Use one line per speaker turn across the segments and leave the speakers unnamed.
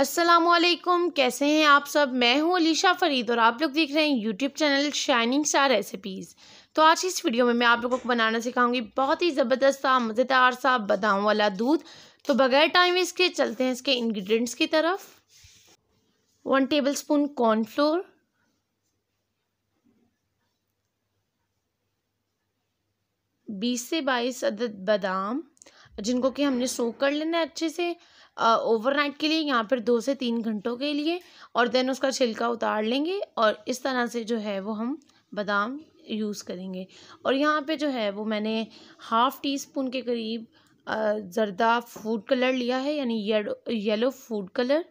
अस्सलाम वालेकुम कैसे हैं आप सब मैं हूं अलीशा फ़रीद और आप लोग देख रहे हैं YouTube channel shining star recipes तो आज इस वीडियो में मैं आप लोगों को बनाना सिखाऊंगी बहुत ही ज़बरदस्त सा मज़ेदार सा बादाम वाला दूध तो बगैर टाइम इसके चलते हैं इसके इंग्रेडिएंट्स की तरफ वन टेबल स्पून कॉर्नफ्लोर बीस से बाईस अदद बादाम जिनको कि हमने सोख कर लेना है अच्छे से ओवरनाइट के लिए यहाँ पर दो से तीन घंटों के लिए और देन उसका छिलका उतार लेंगे और इस तरह से जो है वो हम बादाम यूज़ करेंगे और यहाँ पे जो है वो मैंने हाफ़ टी स्पून के करीब जरदा फूड कलर लिया है यानी येलो फूड कलर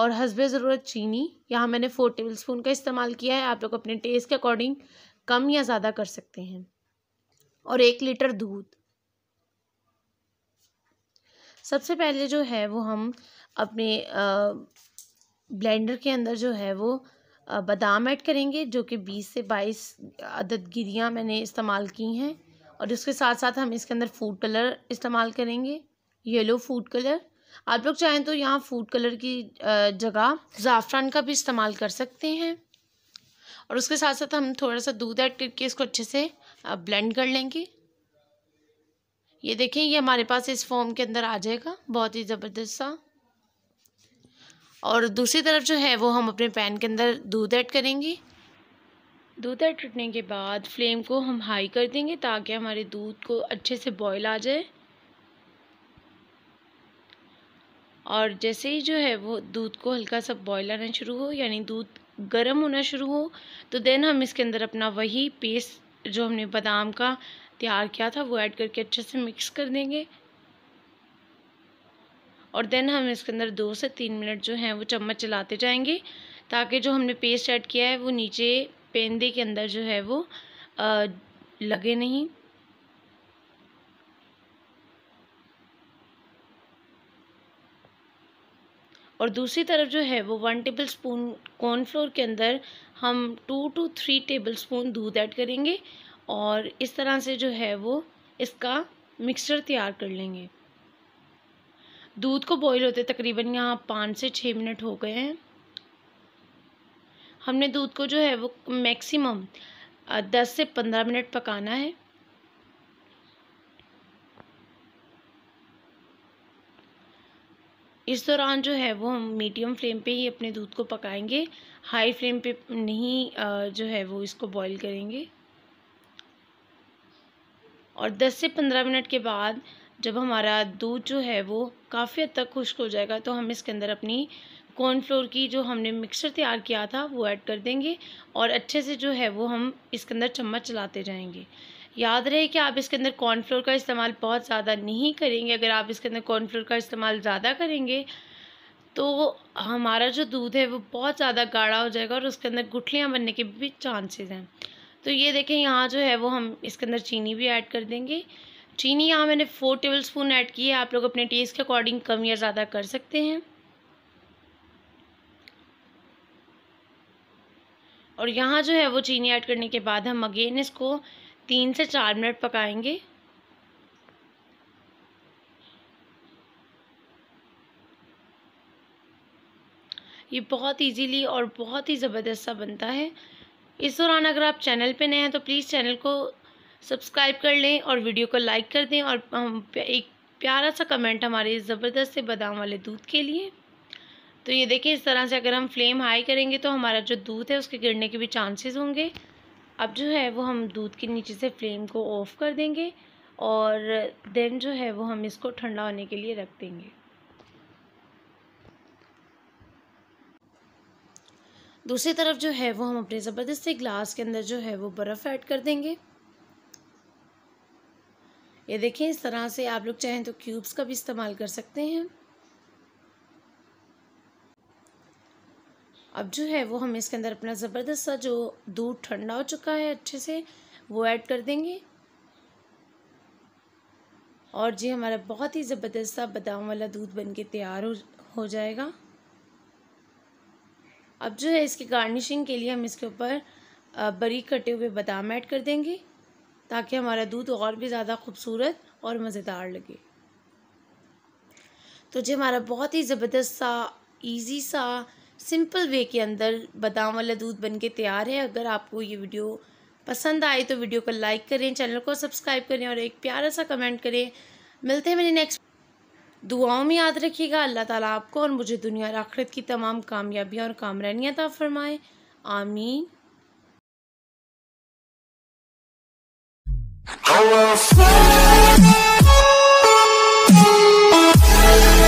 और हसब ज़रूरत चीनी यहाँ मैंने फ़ोर टेबल स्पून का इस्तेमाल किया है आप लोग अपने टेस्ट के अकॉर्डिंग कम या ज़्यादा कर सकते हैं और एक लीटर दूध सबसे पहले जो है वो हम अपने ब्लेंडर के अंदर जो है वो बादाम ऐड करेंगे जो कि बीस से बाईस अदद गिरियाँ मैंने इस्तेमाल की हैं और इसके साथ साथ हम इसके अंदर फूड कलर इस्तेमाल करेंगे येलो फूड कलर आप लोग चाहें तो यहाँ फूड कलर की जगह ज़ाफ़रान का भी इस्तेमाल कर सकते हैं और उसके साथ साथ हम थोड़ा सा दूध ऐड करके इसको अच्छे से ब्लेंड कर लेंगे ये देखें ये हमारे पास इस फॉर्म के अंदर आ जाएगा बहुत ही ज़बरदस्त सा और दूसरी तरफ जो है वो हम अपने पैन के अंदर दूध ऐड करेंगे दूध ऐड करने के बाद फ्लेम को हम हाई कर देंगे ताकि हमारे दूध को अच्छे से बॉईल आ जाए और जैसे ही जो है वो दूध को हल्का सा बॉयल आना शुरू हो यानी दूध गर्म होना शुरू हो तो देन हम इसके अंदर अपना वही पेस्ट जो हमने बादाम का तैयार किया था वो ऐड करके अच्छे से मिक्स कर देंगे और देन हम इसके अंदर दो से तीन मिनट जो है वो चम्मच चलाते जाएंगे ताकि जो हमने पेस्ट ऐड किया है वो नीचे पेंदे के अंदर जो है वो आ, लगे नहीं और दूसरी तरफ जो है वो वन टेबल स्पून कॉर्नफ्लोर के अंदर हम two two three tablespoon दूध ऐड करेंगे और इस तरह से जो है वो इसका मिक्सचर तैयार कर लेंगे दूध को बॉईल होते तकरीबन यहाँ पाँच से छः मिनट हो गए हैं हमने दूध को जो है वो मैक्सिमम दस से पंद्रह मिनट पकाना है इस दौरान जो है वो हम मीडियम फ्लेम पे ही अपने दूध को पकाएंगे हाई फ्लेम पे नहीं जो है वो इसको बॉईल करेंगे और 10 से 15 मिनट के बाद जब हमारा दूध जो है वो काफ़ी हद तक खुश्क हो जाएगा तो हम इसके अंदर अपनी कॉर्नफ्लोर की जो हमने मिक्सर तैयार किया था वो ऐड कर देंगे और अच्छे से जो है वो हम इसके अंदर चम्मच चलाते जाएंगे याद रहे कि आप इसके अंदर कॉर्नफ्लोर का इस्तेमाल बहुत ज़्यादा नहीं करेंगे अगर आप इसके अंदर कॉर्नफ्लोर का इस्तेमाल ज़्यादा करेंगे तो हमारा जो दूध है वो बहुत ज़्यादा गाढ़ा हो जाएगा और उसके अंदर गुठलियाँ बनने के भी चांसेस हैं तो ये देखें यहाँ जो है वो हम इसके अंदर चीनी भी ऐड कर देंगे चीनी यहाँ मैंने फ़ोर टेबल स्पून ऐड की है आप लोग अपने टेस्ट के अकॉर्डिंग कम या ज़्यादा कर सकते हैं और यहाँ जो है वो चीनी ऐड करने के बाद हम अगेन इसको तीन से चार मिनट पकाएंगे ये बहुत इजीली और बहुत ही ज़बरदस्त सा बनता है इस दौरान अगर आप चैनल पर नए हैं तो प्लीज़ चैनल को सब्सक्राइब कर लें और वीडियो को लाइक कर दें और एक प्यारा सा कमेंट हमारे ज़बरदस्त से बादाम वाले दूध के लिए तो ये देखें इस तरह से अगर हम फ्लेम हाई करेंगे तो हमारा जो दूध है उसके गिरने के भी चांसेस होंगे अब जो है वो हम दूध के नीचे से फ्लेम को ऑफ़ कर देंगे और देन जो है वो हम इसको ठंडा होने के लिए रख देंगे दूसरी तरफ जो है वो हम अपने ज़बरदस्ती ग्लास के अंदर जो है वो बर्फ़ ऐड कर देंगे ये देखें इस तरह से आप लोग चाहें तो क्यूब्स का भी इस्तेमाल कर सकते हैं अब जो है वो हम इसके अंदर अपना ज़बरदस्त सा जो दूध ठंडा हो चुका है अच्छे से वो ऐड कर देंगे और जी हमारा बहुत ही ज़बरदस्त सा बादाम वाला दूध बन के तैयार हो हो जाएगा अब जो है इसकी गार्निशिंग के लिए हम इसके ऊपर बरीक कटे हुए बादाम ऐड कर देंगे ताकि हमारा दूध और भी ज़्यादा खूबसूरत और मज़ेदार लगे तो जो हमारा बहुत ही ज़बरदस्त सा ईजी सा सिंपल वे के अंदर बादाम वाला दूध बनके तैयार है अगर आपको ये वीडियो पसंद आए तो वीडियो को लाइक करें चैनल को सब्सक्राइब करें और एक प्यारा सा कमेंट करें मिलते हैं मेरे नेक्स्ट दुआओं में याद रखिएगा अल्लाह ताला आपको और मुझे दुनिया और आखिरत की तमाम कामयाबियाँ और कामरानियाँ ता फरमाए आमीन